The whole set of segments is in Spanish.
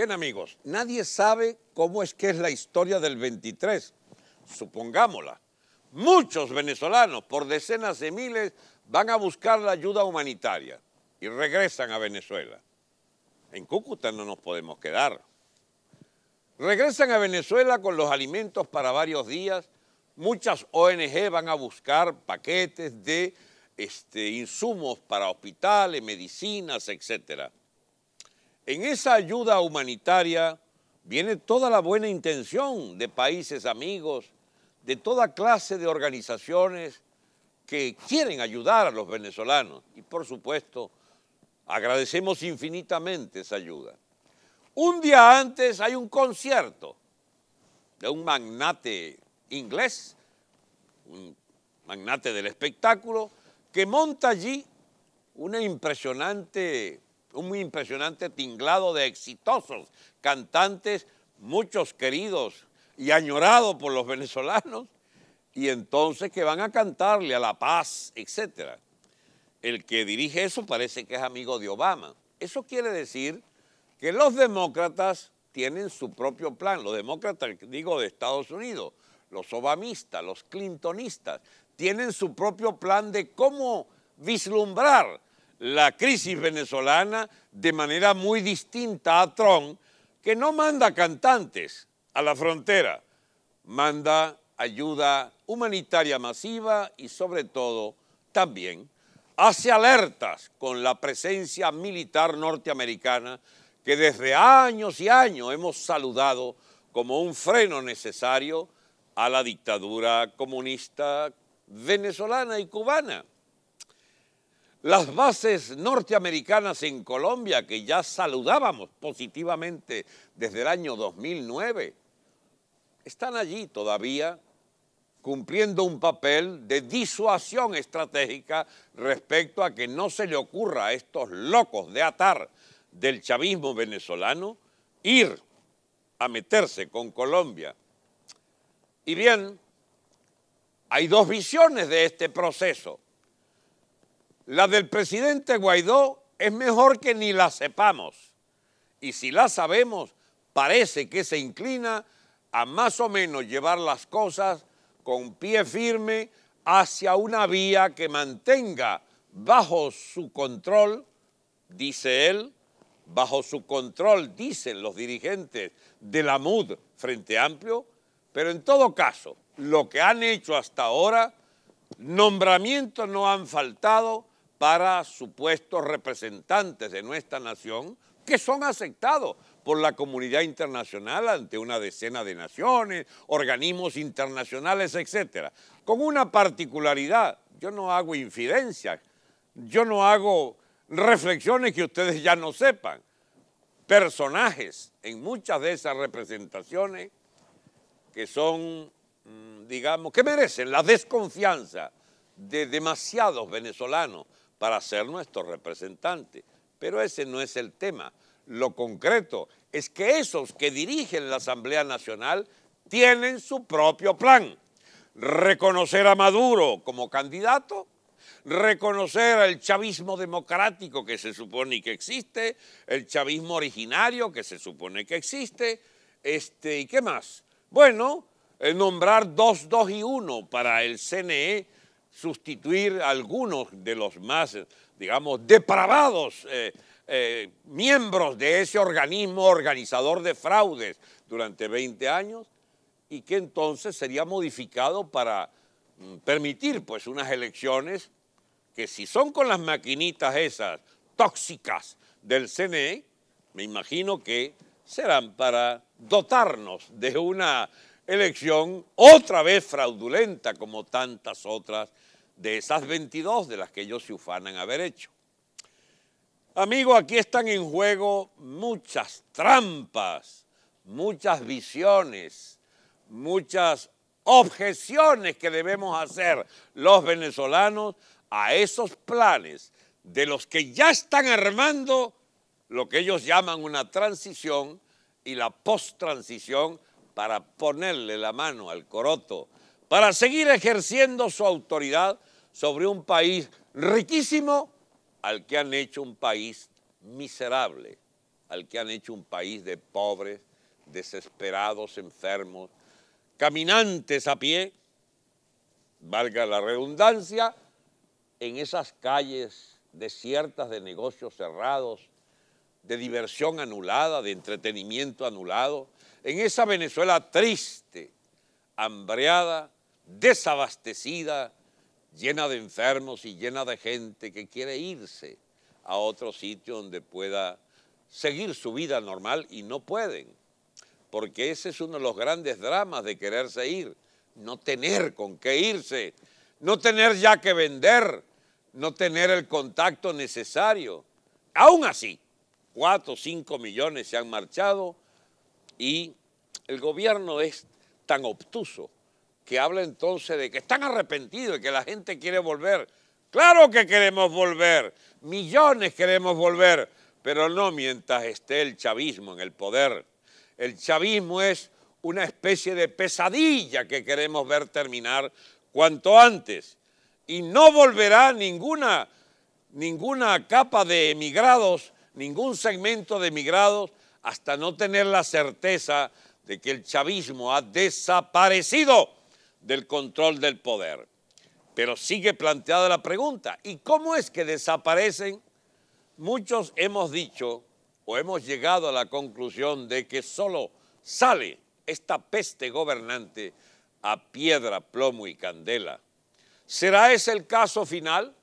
Bien amigos, nadie sabe cómo es que es la historia del 23, supongámosla. Muchos venezolanos, por decenas de miles, van a buscar la ayuda humanitaria y regresan a Venezuela. En Cúcuta no nos podemos quedar. Regresan a Venezuela con los alimentos para varios días. Muchas ONG van a buscar paquetes de este, insumos para hospitales, medicinas, etcétera. En esa ayuda humanitaria viene toda la buena intención de países amigos, de toda clase de organizaciones que quieren ayudar a los venezolanos. Y por supuesto, agradecemos infinitamente esa ayuda. Un día antes hay un concierto de un magnate inglés, un magnate del espectáculo, que monta allí una impresionante un muy impresionante tinglado de exitosos cantantes, muchos queridos y añorados por los venezolanos, y entonces que van a cantarle a la paz, etc. El que dirige eso parece que es amigo de Obama. Eso quiere decir que los demócratas tienen su propio plan, los demócratas, digo, de Estados Unidos, los obamistas, los clintonistas, tienen su propio plan de cómo vislumbrar la crisis venezolana de manera muy distinta a Trump, que no manda cantantes a la frontera, manda ayuda humanitaria masiva y sobre todo también hace alertas con la presencia militar norteamericana que desde años y años hemos saludado como un freno necesario a la dictadura comunista venezolana y cubana. Las bases norteamericanas en Colombia, que ya saludábamos positivamente desde el año 2009, están allí todavía cumpliendo un papel de disuasión estratégica respecto a que no se le ocurra a estos locos de atar del chavismo venezolano ir a meterse con Colombia. Y bien, hay dos visiones de este proceso la del presidente Guaidó es mejor que ni la sepamos. Y si la sabemos, parece que se inclina a más o menos llevar las cosas con pie firme hacia una vía que mantenga bajo su control, dice él, bajo su control, dicen los dirigentes de la MUD Frente Amplio, pero en todo caso, lo que han hecho hasta ahora, nombramientos no han faltado, para supuestos representantes de nuestra nación que son aceptados por la comunidad internacional ante una decena de naciones, organismos internacionales, etc. Con una particularidad, yo no hago infidencias, yo no hago reflexiones que ustedes ya no sepan. Personajes en muchas de esas representaciones que son, mm, digamos, que merecen la desconfianza de demasiados venezolanos para ser nuestro representante. Pero ese no es el tema. Lo concreto es que esos que dirigen la Asamblea Nacional tienen su propio plan. Reconocer a Maduro como candidato, reconocer al chavismo democrático que se supone que existe, el chavismo originario que se supone que existe, este, ¿y qué más? Bueno, eh, nombrar dos, dos y uno para el CNE sustituir algunos de los más, digamos, depravados eh, eh, miembros de ese organismo organizador de fraudes durante 20 años y que entonces sería modificado para mm, permitir pues unas elecciones que si son con las maquinitas esas tóxicas del CNE, me imagino que serán para dotarnos de una elección otra vez fraudulenta como tantas otras de esas 22 de las que ellos se ufanan haber hecho. Amigos, aquí están en juego muchas trampas, muchas visiones, muchas objeciones que debemos hacer los venezolanos a esos planes de los que ya están armando lo que ellos llaman una transición y la post-transición para ponerle la mano al coroto, para seguir ejerciendo su autoridad sobre un país riquísimo al que han hecho un país miserable, al que han hecho un país de pobres, desesperados, enfermos, caminantes a pie, valga la redundancia, en esas calles desiertas de negocios cerrados, de diversión anulada, de entretenimiento anulado, en esa Venezuela triste, hambreada, desabastecida, llena de enfermos y llena de gente que quiere irse a otro sitio donde pueda seguir su vida normal y no pueden, porque ese es uno de los grandes dramas de quererse ir, no tener con qué irse, no tener ya que vender, no tener el contacto necesario. Aún así, Cuatro o cinco millones se han marchado y el gobierno es tan obtuso que habla entonces de que están arrepentidos y que la gente quiere volver. Claro que queremos volver, millones queremos volver, pero no mientras esté el chavismo en el poder. El chavismo es una especie de pesadilla que queremos ver terminar cuanto antes. Y no volverá ninguna, ninguna capa de emigrados ningún segmento de emigrados hasta no tener la certeza de que el chavismo ha desaparecido del control del poder. Pero sigue planteada la pregunta, ¿y cómo es que desaparecen? Muchos hemos dicho o hemos llegado a la conclusión de que solo sale esta peste gobernante a piedra, plomo y candela. ¿Será ese el caso final?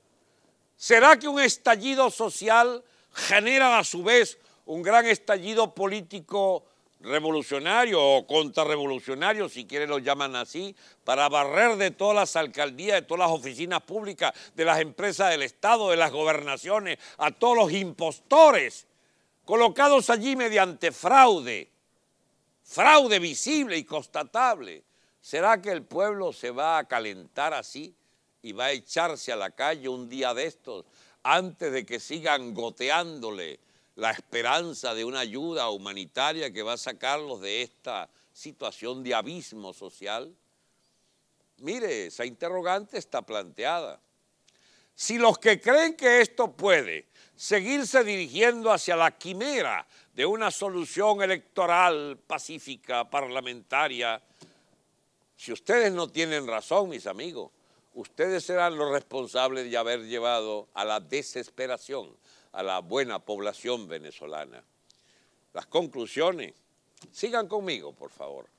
¿Será que un estallido social generan a su vez un gran estallido político revolucionario o contrarrevolucionario, si quieren lo llaman así, para barrer de todas las alcaldías, de todas las oficinas públicas, de las empresas del Estado, de las gobernaciones, a todos los impostores colocados allí mediante fraude, fraude visible y constatable. ¿Será que el pueblo se va a calentar así y va a echarse a la calle un día de estos antes de que sigan goteándole la esperanza de una ayuda humanitaria que va a sacarlos de esta situación de abismo social? Mire, esa interrogante está planteada. Si los que creen que esto puede seguirse dirigiendo hacia la quimera de una solución electoral pacífica, parlamentaria, si ustedes no tienen razón, mis amigos, ustedes serán los responsables de haber llevado a la desesperación a la buena población venezolana. Las conclusiones, sigan conmigo, por favor.